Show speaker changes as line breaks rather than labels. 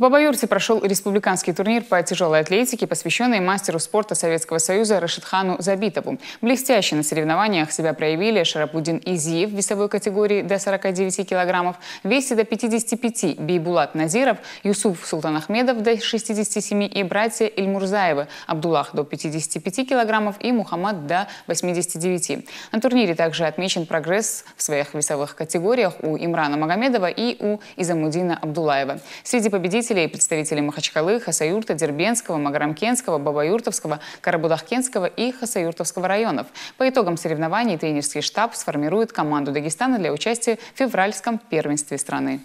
В Бабаюрте прошел республиканский турнир по тяжелой атлетике, посвященный мастеру спорта Советского Союза Рашидхану Забитову. Блестяще на соревнованиях себя проявили Шарапудин Изиев в весовой категории до 49 килограммов, весе до 55 Бейбулат Назиров, Юсуф Султанахмедов до 67 и братья Ильмурзаевы, Абдуллах до 55 килограммов и Мухаммад до 89. На турнире также отмечен прогресс в своих весовых категориях у Имрана Магомедова и у Изамудина Абдулаева. Среди победителей представителей и представителей Махачкалы, Хасаюрта, Дербенского, Маграмкенского, Бабаюртовского, Карабудахкенского и Хасаюртовского районов. По итогам соревнований тренерский штаб сформирует команду Дагестана для участия в февральском первенстве страны.